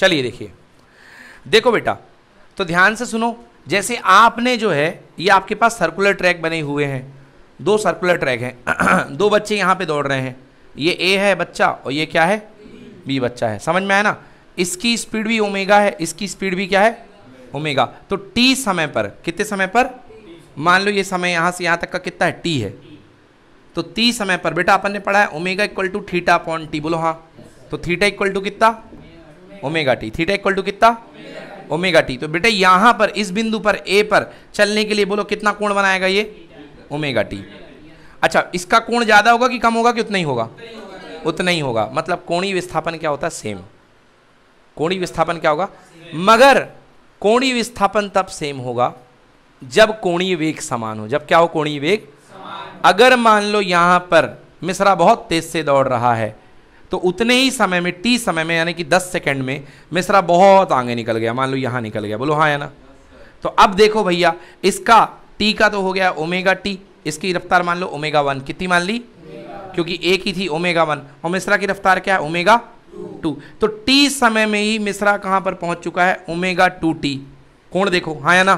चलिए देखिए देखो बेटा तो ध्यान से सुनो जैसे आपने जो है ये आपके पास सर्कुलर ट्रैक बने हुए हैं दो सर्कुलर ट्रैक हैं दो बच्चे यहाँ पे दौड़ रहे हैं ये ए है बच्चा और ये क्या है बी बच्चा है समझ में आया ना इसकी स्पीड भी ओमेगा है इसकी स्पीड भी क्या है ओमेगा तो टी समय पर कितने समय पर मान लो ये समय यहाँ से यहाँ तक का कितना है टी है तो टी समय पर बेटा अपन ने पढ़ा है omega equal to theta point T बोलो हाँ तो थीटा इक्वल टू कितना omega T theta equal to कितना ओमेगा टी तो बेटा यहां पर इस बिंदु पर ए पर चलने के लिए बोलो कितना कोण बनाएगा ये ओमेगा टी अच्छा इसका कोण ज़्यादा होगा कि कम होगा कि उतना ही होगा उतना ही होगा मतलब कोणी विस्थापन क्या होता है सेम कोणी विस्थापन क्या होगा मगर कोणी विस्थापन तब सेम होगा जब कोणीय वेग समान हो जब क्या हो कोणीय वेग अगर मान लो यहां पर मिश्रा बहुत तेज से दौड़ रहा है तो उतने ही समय में टी समय में यानी कि 10 सेकंड में मिश्रा बहुत आगे निकल गया मान लो यहाँ निकल गया बोलो हाँ है ना तो अब देखो भैया इसका टी का तो हो गया ओमेगा टी इसकी रफ्तार मान लो ओमेगा वन कितनी मान ली क्योंकि एक ही थी ओमेगा वन और मिश्रा की रफ्तार क्या है ओमेगा टू तो टी समय में ही मिश्रा कहाँ पर पहुंच चुका है ओमेगा टू टी कोण देखो हाँ या ना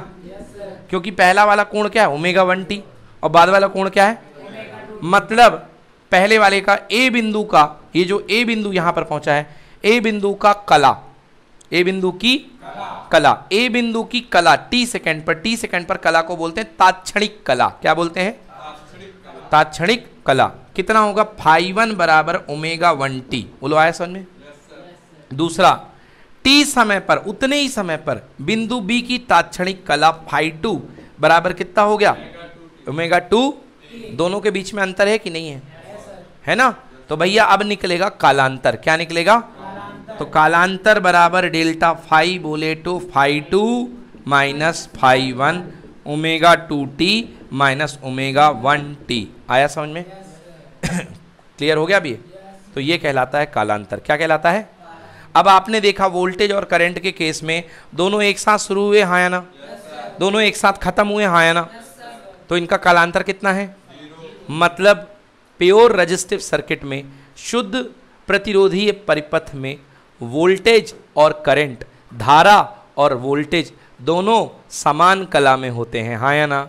क्योंकि पहला वाला कोण क्या है ओमेगा वन टी और बाद वाला कोण क्या है मतलब पहले वाले का ए बिंदु का ये जो ए बिंदु यहां पर पहुंचा है ए बिंदु का कला ए बिंदु की कला ए बिंदु की कला टी सेकेंड पर टी सेकेंड पर कला को बोलते हैं तात्क्षणिक कला क्या बोलते हैं तात्क्षणिक कला कितना होगा फाइव वन बराबर ओमेगा वन टी बोलो आया समझ में दूसरा टी समय पर उतने ही समय पर बिंदु बी की तात्क्षणिक कला फाइव टू बराबर कितना हो गया ओमेगा टू दोनों के बीच में अंतर है कि नहीं है है ना तो भैया अब निकलेगा कालांतर क्या निकलेगा कालांतर। तो कालांतर बराबर डेल्टा फाइव बोले टू तो five two minus five one omega two T minus omega one T आया समझ में क्लियर हो गया अभी तो ये कहलाता है कालांतर क्या कहलाता है अब आपने देखा वोल्टेज और करंट के केस में दोनों एक साथ शुरू हुए हाँ या ना दोनों एक साथ खत्म हुए हाँ या ना तो इनका कालांतर कितना है मतलब प्योर रजिस्टिव सर्किट में शुद्ध प्रतिरोधी परिपथ में वोल्टेज और करंट धारा और वोल्टेज दोनों समान कला में होते हैं हाँ या ना